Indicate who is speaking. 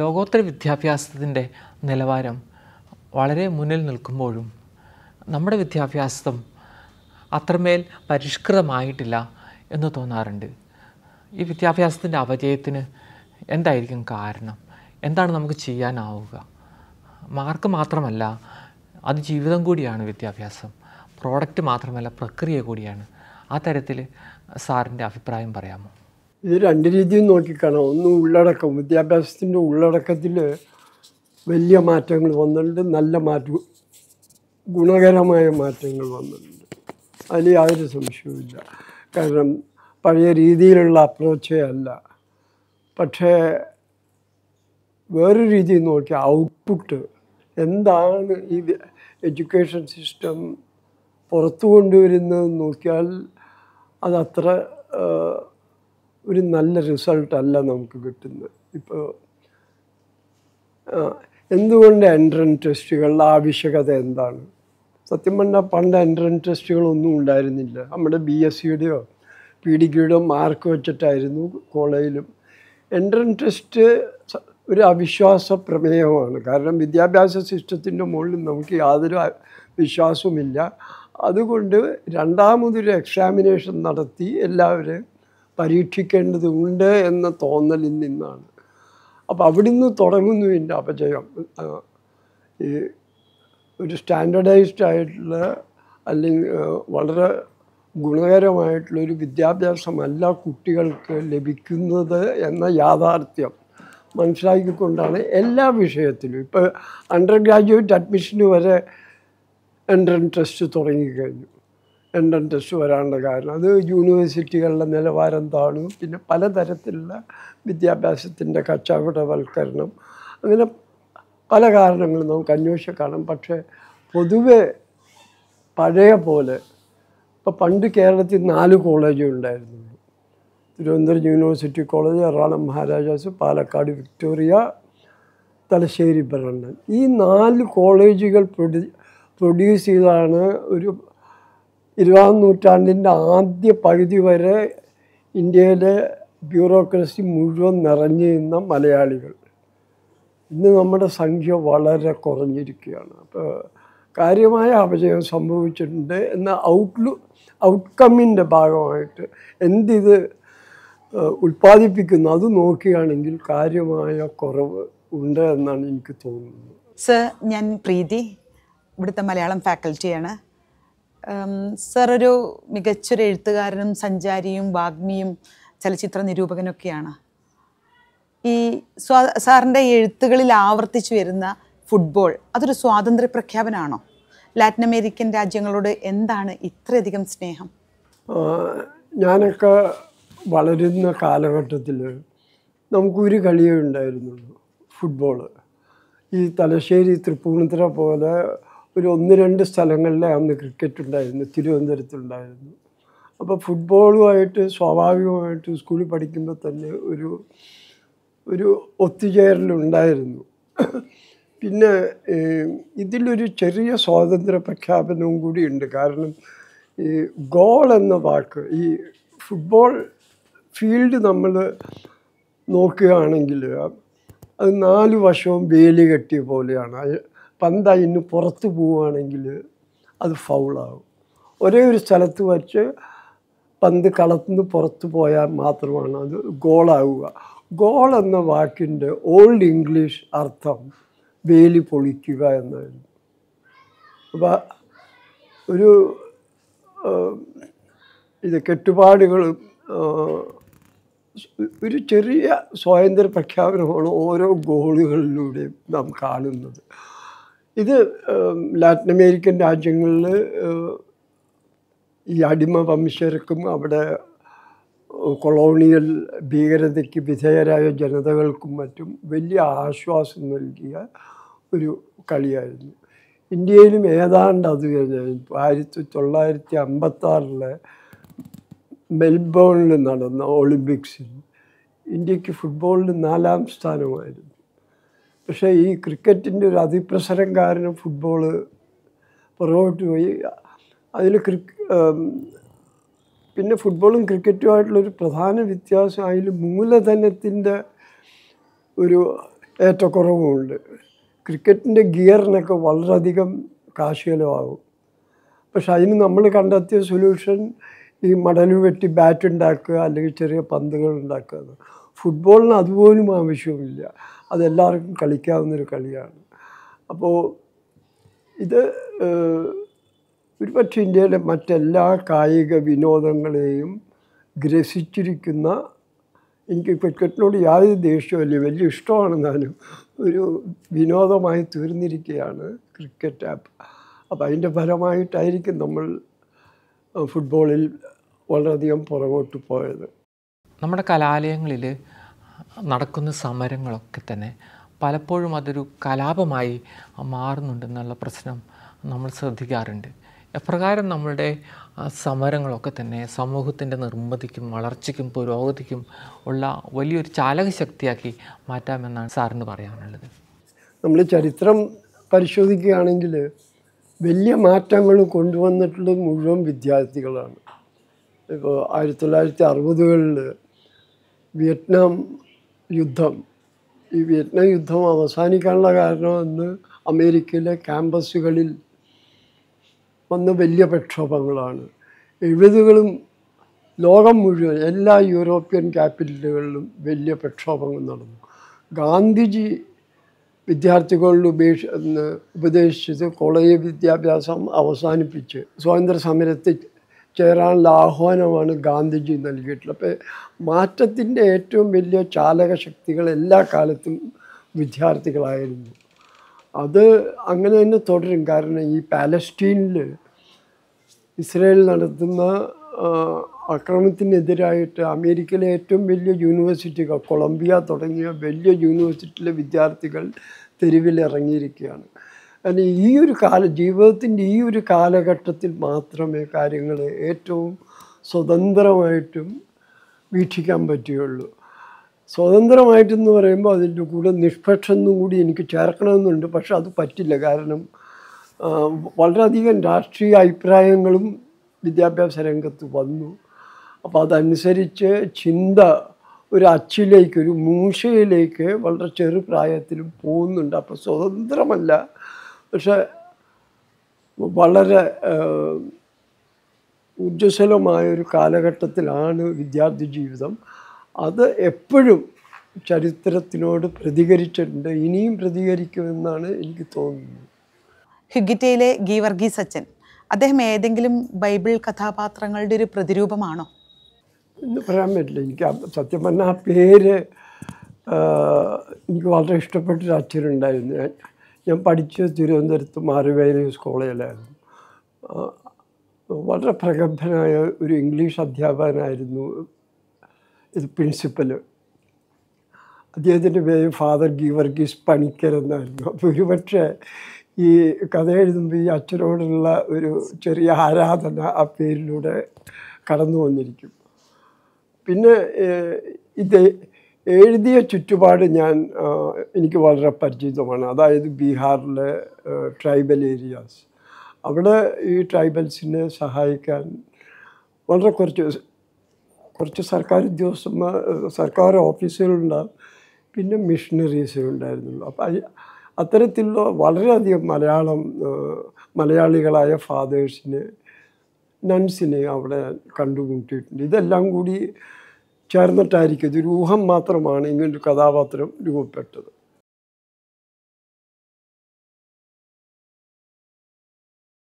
Speaker 1: ലോകോത്തര വിദ്യാഭ്യാസത്തിൻ്റെ നിലവാരം വളരെ മുന്നിൽ നിൽക്കുമ്പോഴും നമ്മുടെ വിദ്യാഭ്യാസം അത്രമേൽ പരിഷ്കൃതമായിട്ടില്ല എന്ന് തോന്നാറുണ്ട് ഈ വിദ്യാഭ്യാസത്തിൻ്റെ അപജയത്തിന് എന്തായിരിക്കും കാരണം എന്താണ് നമുക്ക് ചെയ്യാനാവുക മാർക്ക് മാത്രമല്ല അത് ജീവിതം കൂടിയാണ് വിദ്യാഭ്യാസം പ്രോഡക്റ്റ് മാത്രമല്ല പ്രക്രിയ കൂടിയാണ് ആ തരത്തിൽ സാറിൻ്റെ അഭിപ്രായം പറയാമോ
Speaker 2: ഇത് രണ്ട് രീതിയും നോക്കിക്കാണാം ഒന്ന് ഉള്ളടക്കം വിദ്യാഭ്യാസത്തിൻ്റെ ഉള്ളടക്കത്തിൽ വലിയ മാറ്റങ്ങൾ വന്നിട്ടുണ്ട് നല്ല മാറ്റം ഗുണകരമായ മാറ്റങ്ങൾ വന്നിട്ടുണ്ട് അതിൽ യാതൊരു സംശയവുമില്ല കാരണം പഴയ രീതിയിലുള്ള അപ്രോച്ചേ അല്ല പക്ഷേ വേറൊരു രീതിയിൽ നോക്കി ഔട്ട്പുട്ട് എന്താണ് ഈ എഡ്യൂക്കേഷൻ സിസ്റ്റം പുറത്തു കൊണ്ടുവരുന്നത് നോക്കിയാൽ അതത്ര ഒരു നല്ല റിസൾട്ടല്ല നമുക്ക് കിട്ടുന്നത് ഇപ്പോൾ എന്തുകൊണ്ട് എൻട്രൻസ് ടെസ്റ്റുകളുടെ ആവശ്യകത എന്താണ് സത്യം പറഞ്ഞാൽ പണ്ട് എൻട്രൻസ് ടെസ്റ്റുകളൊന്നും ഉണ്ടായിരുന്നില്ല നമ്മുടെ ബി എസ് സിയുടെയോ പി ഡിഗ്രിയുടെയോ മാർക്ക് വെച്ചിട്ടായിരുന്നു കോളേജിലും എൻട്രൻസ് ടെസ്റ്റ് ഒരു അവിശ്വാസ പ്രമേയമാണ് കാരണം വിദ്യാഭ്യാസ സിസ്റ്റത്തിൻ്റെ മുകളിൽ നമുക്ക് യാതൊരു വിശ്വാസവുമില്ല അതുകൊണ്ട് രണ്ടാമതൊരു എക്സാമിനേഷൻ നടത്തി എല്ലാവരെയും പരീക്ഷിക്കേണ്ടതുണ്ട് എന്ന തോന്നലിൽ നിന്നാണ് അപ്പോൾ അവിടുന്ന് തുടങ്ങുന്നു എൻ്റെ അപജയം ഈ ഒരു സ്റ്റാൻഡർഡൈസ്ഡ് ആയിട്ടുള്ള അല്ലെങ്കിൽ വളരെ ഗുണകരമായിട്ടുള്ളൊരു വിദ്യാഭ്യാസമല്ല കുട്ടികൾക്ക് ലഭിക്കുന്നത് എന്ന യാഥാർത്ഥ്യം മനസ്സിലാക്കിക്കൊണ്ടാണ് എല്ലാ വിഷയത്തിലും ഇപ്പോൾ അണ്ടർ ഗ്രാജുവേറ്റ് അഡ്മിഷന് വരെ എൻട്രൻ ടെസ്റ്റ് തുടങ്ങിക്കഴിഞ്ഞു രണ്ടും ടെസ്റ്റ് വരാനുള്ള കാരണം അത് യൂണിവേഴ്സിറ്റികളുടെ നിലവാരം താണു പിന്നെ പലതരത്തിലുള്ള വിദ്യാഭ്യാസത്തിൻ്റെ കച്ചവടവൽക്കരണം അങ്ങനെ പല കാരണങ്ങളും നമുക്ക് അന്വേഷിച്ച് കാണാം പക്ഷേ പൊതുവെ പഴയ പോലെ ഇപ്പോൾ പണ്ട് കേരളത്തിൽ നാല് കോളേജ് ഉണ്ടായിരുന്നു Thiruvananthapuram university college Ernakulam Maharajas Palakkad Victoria Thalassery Brennen ഈ നാല് കോളേജുകൾ പ്രൊഡ്യൂസ് ചെയ്താണ് ഒരു ഇരുപതാം നൂറ്റാണ്ടിൻ്റെ ആദ്യ പകുതി വരെ ഇന്ത്യയിലെ ബ്യൂറോക്രസി മുഴുവൻ നിറഞ്ഞു നിന്ന മലയാളികൾ ഇന്ന് നമ്മുടെ സംഖ്യ വളരെ കുറഞ്ഞിരിക്കുകയാണ് അപ്പോൾ കാര്യമായ അപജയം സംഭവിച്ചിട്ടുണ്ട് എന്ന ഔട്ട്ലു ഔട്ട്കമ്മിൻ്റെ ഭാഗമായിട്ട് എന്തിത് ഉൽപ്പാദിപ്പിക്കുന്നു അത് നോക്കുകയാണെങ്കിൽ കാര്യമായ കുറവ് ഉണ്ട് എന്നാണ് എനിക്ക് തോന്നുന്നത്
Speaker 1: സർ ഞാൻ പ്രീതി ഇവിടുത്തെ മലയാളം ഫാക്കൽറ്റിയാണ് സർ ഒരു മികച്ചൊരു എഴുത്തുകാരനും സഞ്ചാരിയും വാഗ്മിയും ചലച്ചിത്ര നിരൂപകനൊക്കെയാണ് ഈ സ്വാ സാറിൻ്റെ എഴുത്തുകളിൽ ആവർത്തിച്ചു വരുന്ന ഫുട്ബോൾ അതൊരു സ്വാതന്ത്ര്യ പ്രഖ്യാപനമാണോ ലാറ്റിൻ അമേരിക്കൻ രാജ്യങ്ങളോട് എന്താണ് ഇത്രയധികം സ്നേഹം
Speaker 2: ഞാനൊക്കെ വളരുന്ന കാലഘട്ടത്തിൽ നമുക്കൊരു കളിയേ ഉണ്ടായിരുന്നുള്ളൂ ഫുട്ബോൾ ഈ തലശ്ശേരി തൃപ്പൂണിത്തുറ പോലെ ഒരു ഒന്ന് രണ്ട് സ്ഥലങ്ങളിലെ അന്ന് ക്രിക്കറ്റ് ഉണ്ടായിരുന്നു തിരുവനന്തപുരത്തുണ്ടായിരുന്നു അപ്പോൾ ഫുട്ബോളുമായിട്ട് സ്വാഭാവികമായിട്ട് സ്കൂളിൽ പഠിക്കുമ്പോൾ തന്നെ ഒരു ഒരു ഒത്തുചേരലുണ്ടായിരുന്നു പിന്നെ ഇതിലൊരു ചെറിയ സ്വാതന്ത്ര്യ പ്രഖ്യാപനവും കൂടിയുണ്ട് കാരണം ഈ ഗോൾ എന്ന വാക്ക് ഈ ഫുട്ബോൾ ഫീൽഡ് നമ്മൾ നോക്കുകയാണെങ്കിൽ അത് നാല് വശവും വേലി കെട്ടിയ പോലെയാണ് പന്ത് അതിന് പുറത്ത് പോവുകയാണെങ്കിൽ അത് ഫൗളാകും ഒരേ ഒരു സ്ഥലത്ത് വച്ച് പന്ത് കളത്തുനിന്ന് പുറത്ത് പോയാൽ മാത്രമാണ് അത് ഗോളാവുക ഗോൾ എന്ന വാക്കിൻ്റെ ഓൾഡ് ഇംഗ്ലീഷ് അർത്ഥം വേലി പൊളിക്കുക എന്നായിരുന്നു അപ്പം ഒരു ഇത് കെട്ടുപാടുകളും ഒരു ചെറിയ സ്വാതന്ത്ര്യ പ്രഖ്യാപനമാണ് ഓരോ ഗോളുകളിലൂടെയും നാം കാണുന്നത് ഇത് ലാറ്റിൻ അമേരിക്കൻ രാജ്യങ്ങളിൽ ഈ അടിമ വംശർക്കും അവിടെ കൊളോണിയൽ ഭീകരതയ്ക്ക് വിധേയരായ ജനതകൾക്കും മറ്റും വലിയ ആശ്വാസം നൽകിയ ഒരു കളിയായിരുന്നു ഇന്ത്യയിലും ഏതാണ്ട് അത് കഴിഞ്ഞായിരുന്നു ആയിരത്തി തൊള്ളായിരത്തി അമ്പത്താറിലെ മെൽബോണിൽ നടന്ന ഒളിമ്പിക്സിൽ ഇന്ത്യക്ക് ഫുട്ബോളിൽ നാലാം സ്ഥാനമായിരുന്നു പക്ഷേ ഈ ക്രിക്കറ്റിൻ്റെ ഒരു അതിപ്രസരം കാരണം ഫുട്ബോൾ പുറകോട്ട് പോയി അതിൽ ക്രി പിന്നെ ഫുട്ബോളും ക്രിക്കറ്റുമായിട്ടുള്ളൊരു പ്രധാന വ്യത്യാസം അതിൽ മൂലധനത്തിൻ്റെ ഒരു ഏറ്റക്കുറവുമുണ്ട് ക്രിക്കറ്റിൻ്റെ ഗിയറിനൊക്കെ വളരെയധികം കാശികലമാകും പക്ഷെ അതിന് നമ്മൾ കണ്ടെത്തിയ സൊല്യൂഷൻ ഈ മടലു വെട്ടി ബാറ്റ് ഉണ്ടാക്കുക അല്ലെങ്കിൽ ചെറിയ പന്തുകൾ ഉണ്ടാക്കുക ഫുട്ബോളിന് അതുപോലും ആവശ്യമില്ല അതെല്ലാവർക്കും കളിക്കാവുന്നൊരു കളിയാണ് അപ്പോൾ ഇത് ഒരുപക്ഷെ ഇന്ത്യയിലെ മറ്റെല്ലാ കായിക വിനോദങ്ങളെയും ഗ്രസിച്ചിരിക്കുന്ന എനിക്ക് ക്രിക്കറ്റിനോട് യാതൊരു ദേഷ്യമില്ല വലിയ ഇഷ്ടമാണ് ഒരു വിനോദമായി തീർന്നിരിക്കുകയാണ് ക്രിക്കറ്റ് ആപ്പ് അപ്പോൾ അതിൻ്റെ ഫലമായിട്ടായിരിക്കും നമ്മൾ ഫുട്ബോളിൽ വളരെയധികം പുറകോട്ട് പോയത്
Speaker 1: നമ്മുടെ കലാലയങ്ങളിൽ നടക്കുന്ന സമരങ്ങളൊക്കെ തന്നെ പലപ്പോഴും അതൊരു കലാപമായി മാറുന്നുണ്ടെന്നുള്ള പ്രശ്നം നമ്മൾ ശ്രദ്ധിക്കാറുണ്ട് എപ്രകാരം നമ്മളുടെ സമരങ്ങളൊക്കെ തന്നെ സമൂഹത്തിൻ്റെ നിർമ്മിതിക്കും വളർച്ചയ്ക്കും പുരോഗതിക്കും ഉള്ള വലിയൊരു ചാലകശക്തിയാക്കി മാറ്റാമെന്നാണ് സാറിന് പറയാനുള്ളത്
Speaker 2: നമ്മൾ ചരിത്രം പരിശോധിക്കുകയാണെങ്കിൽ വലിയ മാറ്റങ്ങൾ കൊണ്ടുവന്നിട്ടുള്ളത് മുഴുവൻ വിദ്യാർത്ഥികളാണ് ഇപ്പോൾ ആയിരത്തി തൊള്ളായിരത്തി അറുപതുകളിൽ വിയറ്റ്നാം യുദ്ധം ഈ വിയറ്റ്നാം യുദ്ധം അവസാനിക്കാനുള്ള കാരണം അന്ന് അമേരിക്കയിലെ ക്യാമ്പസുകളിൽ വന്ന വലിയ പ്രക്ഷോഭങ്ങളാണ് എഴുപതുകളും ലോകം മുഴുവൻ എല്ലാ യൂറോപ്യൻ ക്യാപിറ്റലുകളിലും വലിയ പ്രക്ഷോഭങ്ങൾ നടന്നു ഗാന്ധിജി വിദ്യാർത്ഥികളിൽ ഉപേക്ഷ ഉപദേശിച്ചത് കോളേജ് വിദ്യാഭ്യാസം അവസാനിപ്പിച്ച് സ്വാതന്ത്ര്യ സമരത്തെ ചേരാനുള്ള ആഹ്വാനമാണ് ഗാന്ധിജി നൽകിയിട്ടുള്ളത് അപ്പോൾ മാറ്റത്തിൻ്റെ ഏറ്റവും വലിയ ചാലക ശക്തികൾ എല്ലാ കാലത്തും വിദ്യാർത്ഥികളായിരുന്നു അത് അങ്ങനെ തന്നെ തുടരും കാരണം ഈ പാലസ്റ്റീനിൽ ഇസ്രയേൽ നടത്തുന്ന അക്രമത്തിനെതിരായിട്ട് അമേരിക്കയിലെ ഏറ്റവും വലിയ യൂണിവേഴ്സിറ്റികൾ കൊളംബിയ തുടങ്ങിയ വലിയ യൂണിവേഴ്സിറ്റിയിലെ വിദ്യാർത്ഥികൾ തെരുവിലിറങ്ങിയിരിക്കുകയാണ് അല്ലെ ഈ ഒരു കാല ജീവിതത്തിൻ്റെ ഈ ഒരു കാലഘട്ടത്തിൽ മാത്രമേ കാര്യങ്ങൾ ഏറ്റവും സ്വതന്ത്രമായിട്ടും വീക്ഷിക്കാൻ പറ്റുകയുള്ളൂ സ്വതന്ത്രമായിട്ടെന്ന് പറയുമ്പോൾ അതിൻ്റെ കൂടെ നിഷ്പക്ഷെന്നും കൂടി എനിക്ക് ചേർക്കണമെന്നുണ്ട് പക്ഷെ അത് പറ്റില്ല കാരണം വളരെയധികം രാഷ്ട്രീയ അഭിപ്രായങ്ങളും വിദ്യാഭ്യാസ രംഗത്ത് വന്നു അപ്പോൾ അതനുസരിച്ച് ചിന്ത ഒരു അച്ചിലേക്ക് ഒരു മൂശയിലേക്ക് വളരെ ചെറുപ്രായത്തിലും പോകുന്നുണ്ട് അപ്പോൾ സ്വതന്ത്രമല്ല പക്ഷെ വളരെ ഊർജ്ജസ്വലമായൊരു കാലഘട്ടത്തിലാണ് വിദ്യാർത്ഥി ജീവിതം അത് എപ്പോഴും ചരിത്രത്തിനോട് പ്രതികരിച്ചിട്ടുണ്ട് ഇനിയും പ്രതികരിക്കുമെന്നാണ് എനിക്ക് തോന്നുന്നത്
Speaker 1: ഹ്യുഗിറ്റയിലെ ഗീവർഗി സച്ചൻ അദ്ദേഹം ഏതെങ്കിലും ബൈബിൾ കഥാപാത്രങ്ങളുടെ ഒരു പ്രതിരൂപമാണോ
Speaker 2: എന്ന് പറയാൻ പറ്റില്ല എനിക്ക് സത്യം പറഞ്ഞാൽ ആ പേര് എനിക്ക് വളരെ ഇഷ്ടപ്പെട്ടൊരു അച്ഛനുണ്ടായിരുന്നു ഞാൻ പഠിച്ച തിരുവനന്തപുരത്ത് മാരുവേലി കോളേജിലായിരുന്നു വളരെ പ്രഗത്ഭനായ ഒരു ഇംഗ്ലീഷ് അധ്യാപകനായിരുന്നു ഇത് പ്രിൻസിപ്പൽ അദ്ദേഹത്തിൻ്റെ പേര് ഫാദർ ഗീവർഗീസ് പണിക്കർ എന്നായിരുന്നു അപ്പോൾ ഒരുപക്ഷെ ഈ കഥ എഴുതുമ്പോൾ ഈ അച്ഛനോടുള്ള ഒരു ചെറിയ ആരാധന ആ പേരിലൂടെ കടന്നു വന്നിരിക്കും പിന്നെ ഇത് എഴുതിയ ചുറ്റുപാട് ഞാൻ എനിക്ക് വളരെ പരിചിതമാണ് അതായത് ബീഹാറിലെ ട്രൈബൽ ഏരിയാസ് അവിടെ ഈ ട്രൈബൽസിനെ സഹായിക്കാൻ വളരെ കുറച്ച് കുറച്ച് സർക്കാർ ഉദ്യോഗസ്ഥന്മാർ സർക്കാർ ഓഫീസുകളുണ്ടാകും പിന്നെ മിഷണറീസ് ഉണ്ടായിരുന്നുള്ളൂ അപ്പം അത്തരത്തിലുള്ള വളരെയധികം മലയാളം മലയാളികളായ ഫാദേഴ്സിനെ നൺസിനെ അവിടെ കണ്ടുമുട്ടിയിട്ടുണ്ട് ഇതെല്ലാം കൂടി ചേർന്നിട്ടായിരിക്കും ഇതൊരു ഊഹം മാത്രമാണ്
Speaker 1: ഇങ്ങനൊരു കഥാപാത്രം രൂപപ്പെട്ടത്